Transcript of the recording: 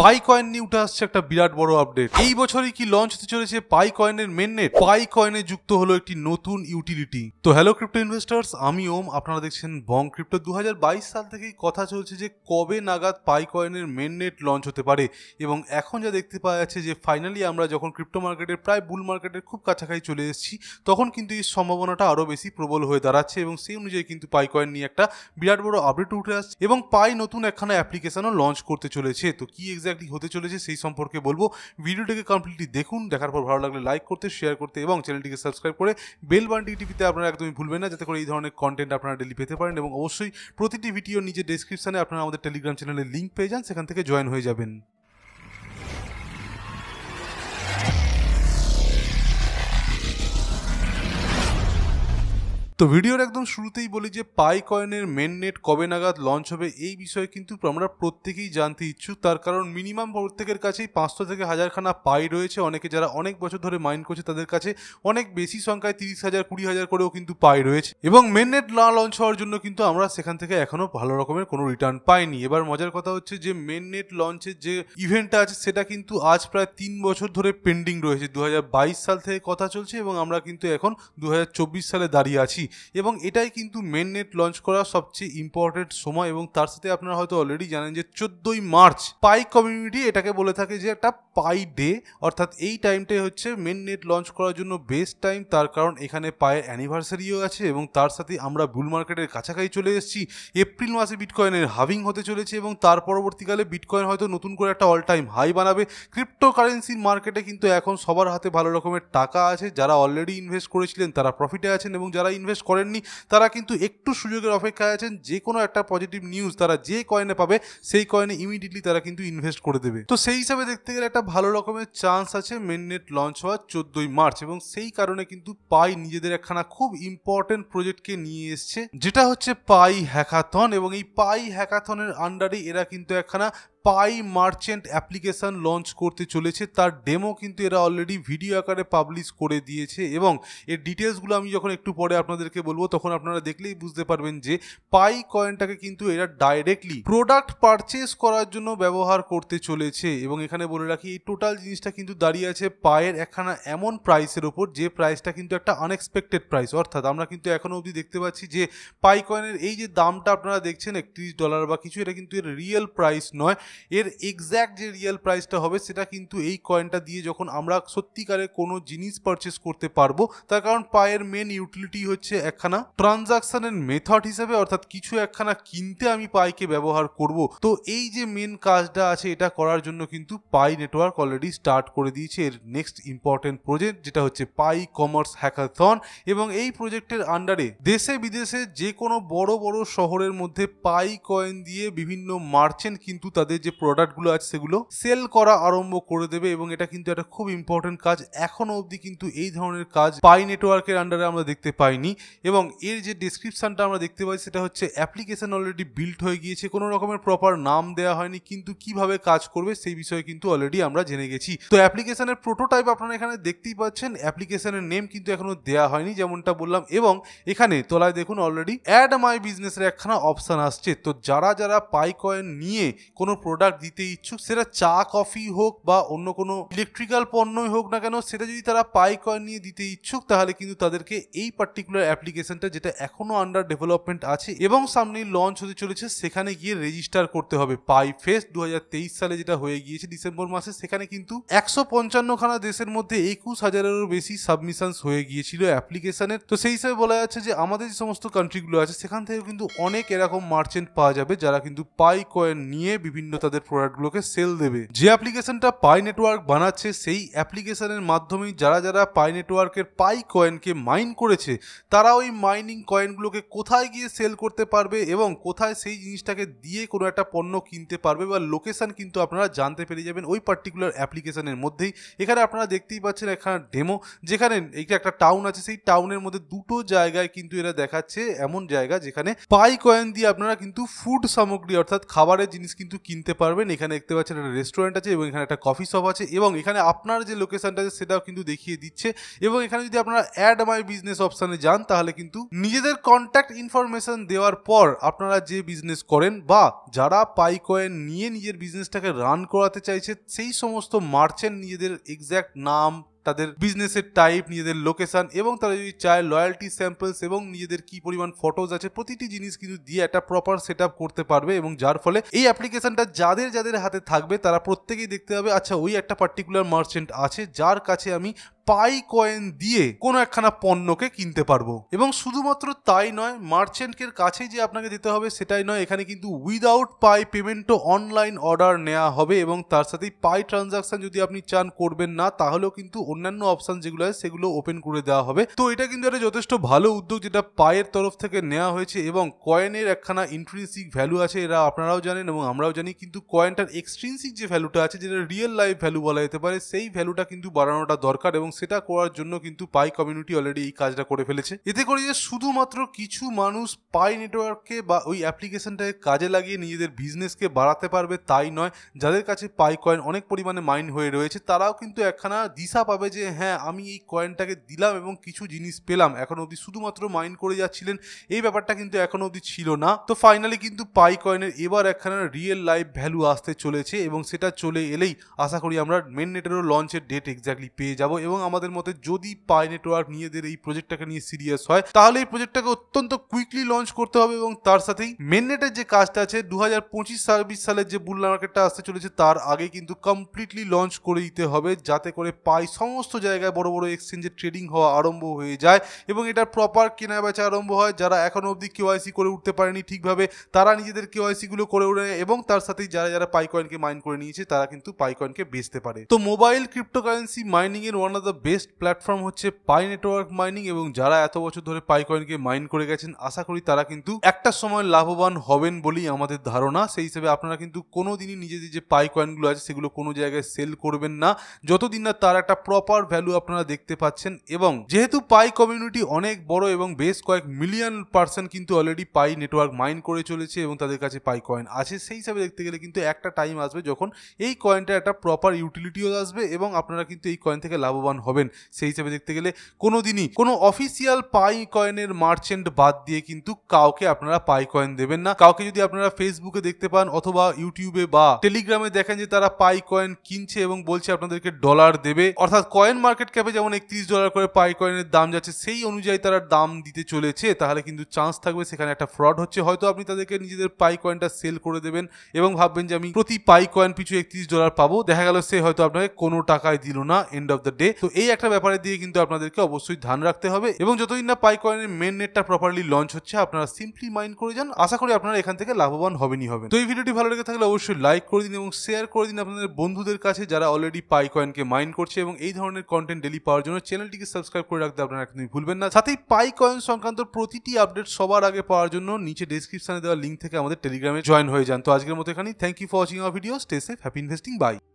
পাই coin নিউটা আসছে একটা বিরাট বড় আপডেট এই বছরই কি লঞ্চ হতে চলেছে পাই কয়েনের মেননেট পাই কয়েনে যুক্ত হলো একটি নতুন ইউটিলিটি তো হ্যালো ক্রিপ্টো ইনভেস্টার্স আমি ওম আপনারা দেখছেন বং ক্রিপ্টো দু সাল থেকেই কথা চলছে যে কবে নাগাদ পাই কয়েনের মেননেট লঞ্চ হতে পারে এবং এখন যা দেখতে পাওয়া যাচ্ছে যে ফাইনালি আমরা যখন ক্রিপ্টো মার্কেটের প্রায় বুল মার্কেটের খুব কাছাকাছি চলে এসেছি তখন কিন্তু এই সম্ভাবনাটা আরও বেশি প্রবল হয়ে দাঁড়াচ্ছে এবং সেই অনুযায়ী কিন্তু পাই কয়েন নিয়ে একটা বিরাট বড় আপডেট উঠে আসছে এবং পাই নতুন একখানা অ্যাপ্লিকেশনও লঞ্চ করতে চলেছে তো কি এক্স্যাক্টলি হতে চলেছে সেই সম্পর্কে বলবো ভিডিওটিকে কমপ্লিটলি দেখুন দেখার পর ভালো লাগলে লাইক করতে শেয়ার করতে এবং চ্যানেলটিকে সাবস্ক্রাইব করে বেল বান্টি টিভিতে আপনারা একদমই ভুলবেন না যাতে করে এই ধরনের কন্টেন্ট আপনারা ডেলি পেতে পারেন এবং অবশ্যই প্রতিটি ভিডিও নিজের ডিসক্রিপশানে আপনারা আমাদের টেলিগ্রাম চ্যানেলের লিঙ্ক পেয়ে যান সেখান থেকে জয়েন হয়ে যাবেন তো ভিডিওর একদম শুরুতেই বলি যে পাই কয়েনের মেন নেট কবে নাগাদ লঞ্চ হবে এই বিষয়ে কিন্তু আমরা প্রত্যেকেই জানতে ইচ্ছুক তার কারণ মিনিমাম প্রত্যেকের কাছেই পাঁচশো থেকে হাজারখানা পাই রয়েছে অনেকে যারা অনেক বছর ধরে মাইন করছে তাদের কাছে অনেক বেশি সংখ্যায় তিরিশ হাজার কুড়ি হাজার করেও কিন্তু পাই রয়েছে এবং মেন নেট না লঞ্চ হওয়ার জন্য কিন্তু আমরা সেখান থেকে এখনও ভালো রকমের কোনো রিটার্ন পাইনি এবার মজার কথা হচ্ছে যে মেন নেট লঞ্চের যে ইভেন্টটা আছে সেটা কিন্তু আজ প্রায় তিন বছর ধরে পেন্ডিং রয়েছে দু সাল থেকে কথা চলছে এবং আমরা কিন্তু এখন দু সালে দাঁড়িয়ে আছি এবং এটাই কিন্তু মেন নেট লঞ্চ করার সবচেয়ে ইম্পর্টেন্ট সময় এবং তার সাথে আপনারা হয়তো অলরেডি জানেন যে চোদ্দই মার্চ পাই কমিউনিটি এটাকে বলে থাকে যে একটা পাই ডে অর্থাৎ এই টাইমটাই হচ্ছে মেন নেট লঞ্চ করার জন্য বেস্ট টাইম তার কারণ এখানে পায়ের অ্যানিভার্সারিও আছে এবং তার সাথে আমরা বুল মার্কেটের কাছাকাছি চলে এসেছি এপ্রিল মাসে বিটকয়েনের হাভিং হতে চলেছে এবং তার পরবর্তীকালে বিটকয়েন হয়তো নতুন করে একটা অল টাইম হাই বানাবে ক্রিপ্টো কারেন্সির মার্কেটে কিন্তু এখন সবার হাতে ভালো রকমের টাকা আছে যারা অলরেডি ইনভেস্ট করেছিলেন তারা প্রফিটে আছেন এবং যারা ইনভেস্ট ইনভেস্ট করেননি তারা কিন্তু একটু সুযোগের অপেক্ষায় আছেন যে কোনো একটা পজিটিভ নিউজ তারা যে কয়েনে পাবে সেই কয়েনে ইমিডিয়েটলি তারা কিন্তু ইনভেস্ট করে দেবে তো সেই হিসাবে দেখতে গেলে একটা ভালো রকমের চান্স আছে মেননেট লঞ্চ হওয়ার চোদ্দই মার্চ এবং সেই কারণে কিন্তু পাই নিজেদের একখানা খুব ইম্পর্টেন্ট প্রজেক্টকে নিয়ে এসছে যেটা হচ্ছে পাই হ্যাকাথন এবং এই পাই হ্যাকাথনের আন্ডারে এরা কিন্তু একখানা পাই মার্চেন্ট অ্যাপ্লিকেশান লঞ্চ করতে চলেছে তার ডেমো কিন্তু এরা অলরেডি ভিডিও আকারে পাবলিশ করে দিয়েছে এবং এর ডিটেলসগুলো আমি যখন একটু পরে আপনাদেরকে বলবো তখন আপনারা দেখলেই বুঝতে পারবেন যে পাই কয়েনটাকে কিন্তু এরা ডাইরেক্টলি প্রোডাক্ট পারচেস করার জন্য ব্যবহার করতে চলেছে এবং এখানে বলে রাখি এই টোটাল জিনিসটা কিন্তু দাঁড়িয়ে আছে পায়ের একখানা এমন প্রাইসের ওপর যে প্রাইসটা কিন্তু একটা আনএক্সপেক্টেড প্রাইস অর্থাৎ আমরা কিন্তু এখনও অবধি দেখতে পাচ্ছি যে পাই কয়েনের এই যে দামটা আপনারা দেখছেন একত্রিশ ডলার বা কিছু এটা কিন্তু এর রিয়েল প্রাইস নয় এর এক্স্যাক্ট যে রিয়েল প্রাইসটা হবে সেটা কিন্তু এই কয়েনটা দিয়ে যখন আমরা সত্যিকারের কোনো জিনিস পারচেস করতে পারবো তার কারণ পায়ের মেন ইউটিলিটি হচ্ছে একখানা ট্রানজাকশানের মেথড হিসেবে অর্থাৎ কিছু একখানা কিনতে আমি পাইকে ব্যবহার করব তো এই যে মেন কাজটা আছে এটা করার জন্য কিন্তু পাই নেটওয়ার্ক অলরেডি স্টার্ট করে দিয়েছে এর নেক্সট ইম্পর্টেন্ট প্রজেক্ট যেটা হচ্ছে পাই কমার্স হ্যাকাথন এবং এই প্রজেক্টের আন্ডারে দেশে বিদেশে যে কোনো বড় বড় শহরের মধ্যে পাই কয়েন দিয়ে বিভিন্ন মার্চেন্ট কিন্তু তাদের যে প্রোডাক্টগুলো আছে সেগুলো সেল করা আরম্ভ করে দেবে এবং এটা কিন্তু একটা খুব ইম্পর্টেন্ট কাজ এখনও অবধি কিন্তু এই ধরনের কাজ পাই নেটওয়ার্কের আন্ডারে আমরা দেখতে পাইনি এবং এর যে ডিসক্রিপশানটা আমরা দেখতে পাই সেটা হচ্ছে অ্যাপ্লিকেশান অলরেডি বিল্ড হয়ে গিয়েছে কোনো রকমের প্রপার নাম দেওয়া হয়নি কিন্তু কিভাবে কাজ করবে সেই বিষয়ে কিন্তু অলরেডি আমরা জেনে গেছি তো অ্যাপ্লিকেশানের প্রোটোটাইপ আপনারা এখানে দেখতেই পাচ্ছেন অ্যাপ্লিকেশানের নেম কিন্তু এখনও দেওয়া হয়নি যেমনটা বললাম এবং এখানে তলায় দেখুন অলরেডি অ্যাড মাই বিজনেসের একখানা অপশান আসছে তো যারা যারা পাই কয়েন নিয়ে কোনো প্রোডাক্ট দিতে ইচ্ছুক সেটা চা কফি হোক বা অন্য কোনো ইলেকট্রিক্যাল পণ্যই হোক না কেন সেটা যদি তারা পাই কয়েন নিয়ে দিতে ইচ্ছুক তাহলে কিন্তু তাদেরকে এই পার্টিকুলার অ্যাপ্লিকেশনটা যেটা এখনও আন্ডার ডেভেলপমেন্ট আছে এবং সামনে লঞ্চ হতে চলেছে সেখানে গিয়ে রেজিস্টার করতে হবে পাই ফেস দু সালে যেটা হয়ে গিয়েছে ডিসেম্বর মাসে সেখানে কিন্তু একশো পঞ্চান্নখানা দেশের মধ্যে একুশ হাজারেরও বেশি সাবমিশনস হয়ে গিয়েছিল অ্যাপ্লিকেশনের তো সেই হিসাবে বলা যাচ্ছে যে আমাদের যে সমস্ত কান্ট্রিগুলো আছে সেখান থেকেও কিন্তু অনেক এরকম মার্চেন্ট পাওয়া যাবে যারা কিন্তু পাই কয়েন নিয়ে বিভিন্ন তাদের প্রোডাক্টগুলোকে সেল দেবে যে অ্যাপ্লিকেশনটা পাই নেটওয়ার্ক বানাচ্ছে সেই অ্যাপ্লিকেশনের মাধ্যমেই যারা যারা পাই নেটওয়ার্কের পাই কয়েনকে মাইন করেছে তারা ওই মাইনিং কয়েনগুলোকে কোথায় গিয়ে সেল করতে পারবে এবং কোথায় সেই জিনিসটাকে দিয়ে কোনো একটা পণ্য কিনতে পারবে বা লোকেশান কিন্তু আপনারা জানতে পেরে যাবেন ওই পার্টিকুলার অ্যাপ্লিকেশনের মধ্যেই এখানে আপনারা দেখতেই পাচ্ছেন এখানে ডেমো যেখানে এইটা একটা টাউন আছে সেই টাউনের মধ্যে দুটো জায়গায় কিন্তু এরা দেখাচ্ছে এমন জায়গা যেখানে পাই কয়েন দিয়ে আপনারা কিন্তু ফুড সামগ্রী অর্থাৎ খাবারের জিনিস কিন্তু কিনতে দেখতে পারবেন এখানে দেখতে পাচ্ছেন একটা রেস্টুরেন্ট আছে এবং এখানে একটা কফি শপ আছে এবং এখানে আপনার যে লোকেশনটা আছে সেটাও কিন্তু দেখিয়ে দিচ্ছে এবং এখানে যদি আপনারা অ্যাড মাই বিজনেস অপশানে যান তাহলে কিন্তু নিজেদের কন্ট্যাক্ট ইনফরমেশন দেওয়ার পর আপনারা যে বিজনেস করেন বা যারা পাই কয়েন নিয়ে নিজের বিজনেসটাকে রান করাতে চাইছে সেই সমস্ত মার্চেন্ট নিজেদের এক্স্যাক্ট নাম তাদের বিজনেসের টাইপ নিজেদের লোকেশন এবং তারা যদি চায় লয়্যালটি স্যাম্পলস এবং নিজেদের কি পরিমাণ ফটোজ আছে প্রতিটি জিনিস কিন্তু দিয়ে একটা প্রপার সেট করতে পারবে এবং যার ফলে এই অ্যাপ্লিকেশনটা যাদের যাদের হাতে থাকবে তারা প্রত্যেকেই দেখতে পাবে আচ্ছা ওই একটা পার্টিকুলার মার্চেন্ট আছে যার কাছে আমি পাই কয়েন দিয়ে কোনো একখানা পণ্যকে কিনতে পারবো এবং শুধুমাত্র তাই নয় মার্চেন্টের কাছেই যে আপনাকে দিতে হবে সেটাই নয় এখানে কিন্তু উইদাউট পাই পেমেন্টও অনলাইন অর্ডার নেওয়া হবে এবং তার সাথে পাই ট্রানজাকশন যদি আপনি চান করবেন না তাহলেও কিন্তু অন্যান্য অপশান যেগুলো আছে সেগুলো ওপেন করে দেওয়া হবে তো এটা কিন্তু একটা যথেষ্ট ভালো উদ্যোগ যেটা পায়ের তরফ থেকে নেওয়া হয়েছে এবং কয়েনের একখানা ইন্ট্রিন্সিক ভ্যালু আছে এরা আপনারাও জানেন এবং আমরাও জানি কিন্তু কয়েনটার এক্সট্রিন্সিক যে ভ্যালুটা আছে যেটা রিয়েল লাইফ ভ্যালু বলা যেতে পারে সেই ভ্যালুটা কিন্তু বাড়ানোটা দরকার এবং সেটা করার জন্য কিন্তু পাই কমিউনিটি অলরেডি এই কাজটা করে ফেলেছে এতে করে যে শুধুমাত্র কিছু মানুষ পাই নেটওয়ার্ককে বা ওই অ্যাপ্লিকেশনটাকে কাজে লাগিয়ে নিজেদের বিজনেসকে বাড়াতে পারবে তাই নয় যাদের কাছে পাই কয়েন অনেক পরিমাণে মাইন্ড হয়ে রয়েছে তারাও কিন্তু একখানা দিশা পাবে যে হ্যাঁ আমি এই কয়েনটাকে দিলাম এবং কিছু জিনিস পেলাম এখন অবধি শুধুমাত্র মাইন্ড করে যাচ্ছিলেন এই ব্যাপারটা কিন্তু এখন অবধি ছিল না তো ফাইনালি কিন্তু পাই কয়েনের এবার একখানা রিয়েল লাইফ ভ্যালু আসতে চলেছে এবং সেটা চলে এলেই আশা করি আমরা মেন নেটেরও লঞ্চের ডেট এক্স্যাক্টলি পেয়ে যাব এবং আমাদের মতে যদি পাই নেটওয়ার্ক নিজেদের এই প্রজেক্টটাকে নিয়ে সিরিয়াস হয় তাহলে এই প্রজেক্টটাকে অত্যন্ত কুইকলি লঞ্চ করতে হবে এবং তার সাথেই মেননেটের যে কাজটা আছে দু হাজার পঁচিশ ছাব্বিশ সালের যে বুল মার্কেটটা আসতে চলেছে তার আগে কিন্তু কমপ্লিটলি লঞ্চ করে দিতে হবে যাতে করে পাই সমস্ত জায়গায় বড় বড় এক্সচেঞ্জে ট্রেডিং হওয়া আরম্ভ হয়ে যায় এবং এটার প্রপার কেনা বেচা আরম্ভ হয় যারা এখনও অবধি কেওয়াইসি করে উঠতে পারেনি ঠিকভাবে তারা নিজেদের কেওয়াইসিগুলো করে উঠে এবং তার সাথেই যারা যারা পাইকয়েনকে মাইন করে নিয়েছে তারা কিন্তু পাইকয়েনকে বেচতে পারে তো মোবাইল ক্রিপ্টোকারেন্সি মাইনিংয়ের one of the the best platform হচ্ছে পাই নেটওয়ার্ক মাইনিং এবং যারা এত বছর ধরে পাই কয়েনকে মাইন করে গেছেন আশা করি তারা কিন্তু একটা সময় লাভবান হবেন বলেই আমাদের ধারণা সেই হিসেবে আপনারা কিন্তু কোনো দিনই নিজেদের যে পাই কয়েনগুলো আছে সেগুলো কোনো জায়গায় সেল করবেন না যতদিন না তার একটা প্রপার ভ্যালু আপনারা দেখতে পাচ্ছেন এবং যেহেতু পাই কমিউনিটি অনেক বড় এবং বেশ কয়েক মিলিয়ন পার্সন কিন্তু অলরেডি পাই নেটওয়ার্ক মাইন করে চলেছে এবং তাদের কাছে পাই কয়েন আছে সেই হিসাবে দেখতে গেলে কিন্তু একটা টাইম আসবে যখন এই কয়েনটা একটা প্রপার ইউটিলিটিও আসবে এবং আপনারা কিন্তু এই কয়েন থেকে লাভবান হবেন সেই হিসেবে দেখতে গেলে কোনো দিনই কোনো অফিসিয়াল পাই কয়েনের মার্চেন্ট বাদ দিয়ে কিন্তু কাউকে আপনারা পাই কয়েন দেবেন না কাউকে যদি আপনারা ফেসবুকে দেখতে পান অথবা ইউটিউবে বা টেলিগ্রামে দেখেন যে তারা পাই কয়েন কিনছে এবং বলছে আপনাদেরকে ডলার দেবে অর্থাৎ কয়েন মার্কেট ক্যাপে যেমন একত্রিশ ডলার করে পাই কয়েনের দাম যাচ্ছে সেই অনুযায়ী তারা দাম দিতে চলেছে তাহলে কিন্তু চান্স থাকবে সেখানে একটা ফ্রড হচ্ছে হয়তো আপনি তাদেরকে নিজেদের পাই কয়েনটা সেল করে দেবেন এবং ভাববেন যে আমি প্রতি পাই কয়েন পিছু একত্রিশ ডলার পাবো দেখা গেল সে হয়তো আপনাকে কোনো টাকায় দিল না এন্ড অফ দ্য ডে তো এই একটা ব্যাপারে দিয়ে কিন্তু আপনাদেরকে অবশ্যই ধান রাখতে হবে এবং যতদিন না পাই কয়েনের মেন নেটটা প্রপারলি লঞ্চ হচ্ছে আপনারা সিম্পলি মাইন্ড করে যান আশা করি আপনারা এখান থেকে লাভবান হবেনই হবেন তো এই ভিডিওটি ভালো লেগে থাকলে অবশ্যই লাইক করে দিন এবং শেয়ার করে দিন আপনাদের বন্ধুদের কাছে যারা অলরেডি পাই কয়েনকে মাইন করছে এবং এই ধরনের কন্টেন্ট ডেলি পাওয়ার জন্য চ্যানেলটিকে সাবস্ক্রাইব করে রাখতে আপনারা একদমই ভুলবেন না সাথেই পাই কয়েন সংক্রান্ত প্রতিটি আপডেট সবার আগে পাওয়ার জন্য নিচে ডিসক্রিপশনে দেওয়া লিঙ্ক থেকে আমাদের টেলিগ্রামে জয়েন হয়ে যান তো আজকের মতো এখানেই thank you for watching our video stay safe happy investing by